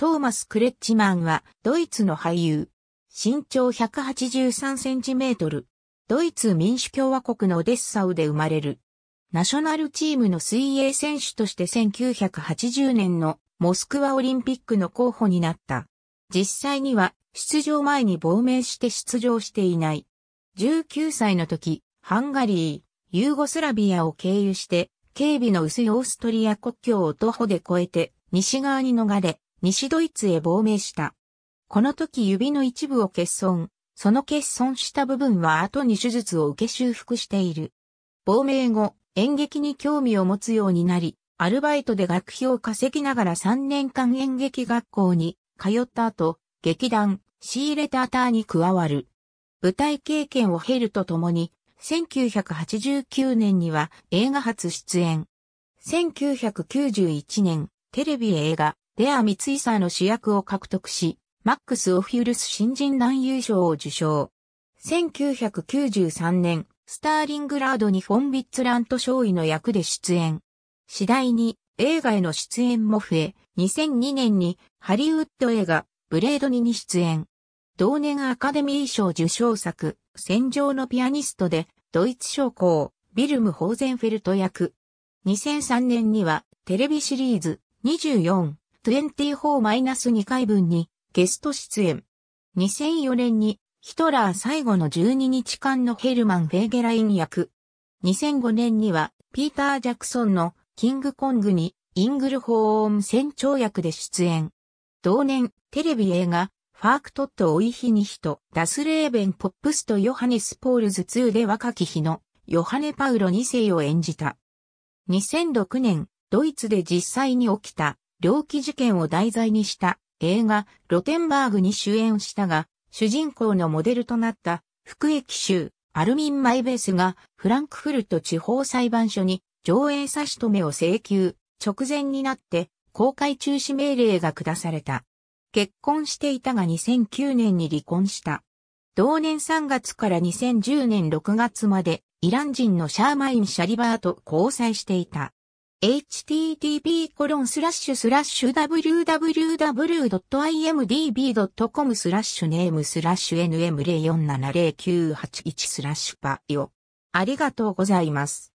トーマス・クレッチマンは、ドイツの俳優。身長183センチメートル。ドイツ民主共和国のデッサウで生まれる。ナショナルチームの水泳選手として1980年のモスクワオリンピックの候補になった。実際には出場前に亡命して出場していない。19歳の時、ハンガリー、ユーゴスラビアを経由して、警備の薄いオーストリア国境を徒歩で越えて、西側に逃れ、西ドイツへ亡命した。この時指の一部を欠損、その欠損した部分は後に手術を受け修復している。亡命後、演劇に興味を持つようになり、アルバイトで学費を稼ぎながら3年間演劇学校に通った後、劇団、シーレターターに加わる。舞台経験を経るとともに、1989年には映画初出演。1991年、テレビ映画、レアミツイサーの主役を獲得し、マックス・オフィウルス新人男優賞を受賞。1993年、スターリングラードにフォン・ビッツラント少尉の役で出演。次第に映画への出演も増え、2002年にハリウッド映画ブレード2に出演。同年アカデミー賞受賞作、戦場のピアニストで、ドイツ将校、ビルム・ホーゼンフェルト役。2003年には、テレビシリーズ、24、24-2回分にゲスト出演。2004年にヒトラー最後の12日間のヘルマン・フェーゲライン役。2005年にはピーター・ジャクソンのキングコングにイングルホーン船長役で出演。同年、テレビ映画、ファークトット・オイヒニヒと、ダスレーベン・ポップスとヨハネス・ポールズ2で若き日の、ヨハネ・パウロ2世を演じた。2006年、ドイツで実際に起きた、猟奇事件を題材にした映画ロテンバーグに主演したが、主人公のモデルとなった服役州、アルミン・マイベースがフランクフルト地方裁判所に上映差し止めを請求直前になって公開中止命令が下された。結婚していたが2009年に離婚した。同年3月から2010年6月までイラン人のシャーマイン・シャリバーと交際していた。http://www.imdb.com スラッシュネームスラッシュ nm047098 スラッシュパオ。ありがとうございます。